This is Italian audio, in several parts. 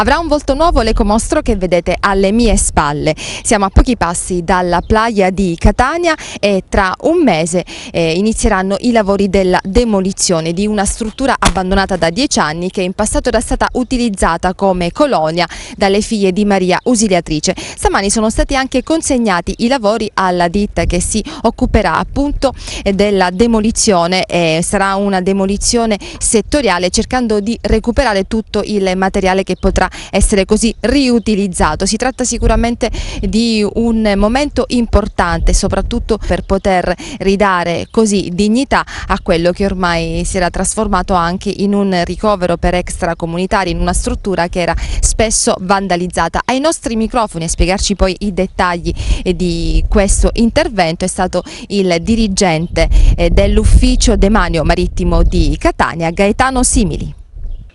Avrà un volto nuovo l'ecomostro che vedete alle mie spalle. Siamo a pochi passi dalla playa di Catania e tra un mese eh, inizieranno i lavori della demolizione di una struttura abbandonata da dieci anni che in passato era stata utilizzata come colonia dalle figlie di Maria Usiliatrice. Stamani sono stati anche consegnati i lavori alla ditta che si occuperà appunto eh, della demolizione eh, sarà una demolizione settoriale cercando di recuperare tutto il materiale che potrà essere così riutilizzato. Si tratta sicuramente di un momento importante soprattutto per poter ridare così dignità a quello che ormai si era trasformato anche in un ricovero per extracomunitari, in una struttura che era spesso vandalizzata. Ai nostri microfoni a spiegarci poi i dettagli di questo intervento è stato il dirigente eh, dell'ufficio demanio marittimo di Catania, Gaetano Simili.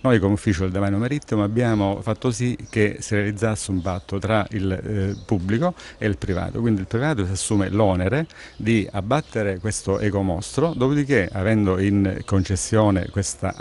Noi come ufficio del Demanio Marittimo abbiamo fatto sì che si realizzasse un patto tra il eh, pubblico e il privato, quindi il privato si assume l'onere di abbattere questo ecomostro, dopodiché avendo in concessione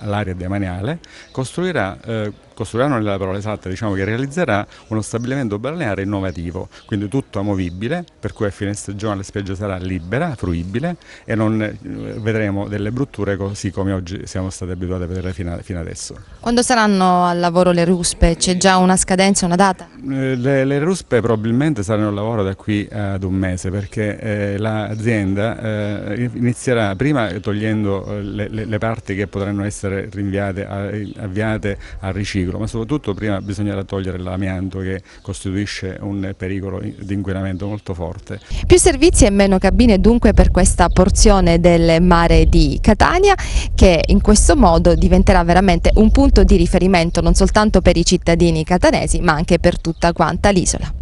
l'area demaniale costruirà eh, costruirà non è la parola esatta, diciamo che realizzerà uno stabilimento balneare innovativo, quindi tutto amovibile, per cui a fine stagione la spiaggia sarà libera, fruibile e non eh, vedremo delle brutture così come oggi siamo stati abituati a vederle fino, adesso. Quando saranno al lavoro le ruspe? C'è già una scadenza, una data? Eh, le, le, ruspe probabilmente saranno al lavoro da qui ad un mese perché eh, l'azienda eh, inizierà prima togliendo eh, le, le, le, parti che potranno essere rinviate, a, avviate al riciclo, ma soprattutto prima bisognerà togliere l'amianto che costituisce un pericolo di inquinamento molto forte. Più servizi e meno cabine dunque per questa porzione del mare di Catania che in questo modo diventerà veramente un punto di riferimento non soltanto per i cittadini catanesi ma anche per tutti tutta quanta l'isola.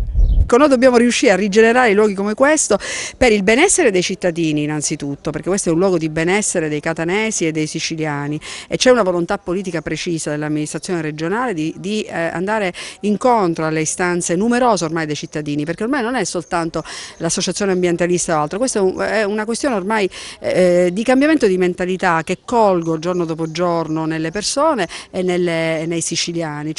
Ecco, noi dobbiamo riuscire a rigenerare i luoghi come questo per il benessere dei cittadini innanzitutto, perché questo è un luogo di benessere dei catanesi e dei siciliani e c'è una volontà politica precisa dell'amministrazione regionale di, di eh, andare incontro alle istanze numerose ormai dei cittadini, perché ormai non è soltanto l'associazione ambientalista o altro, questa è, un, è una questione ormai eh, di cambiamento di mentalità che colgo giorno dopo giorno nelle persone e, nelle, e nei siciliani.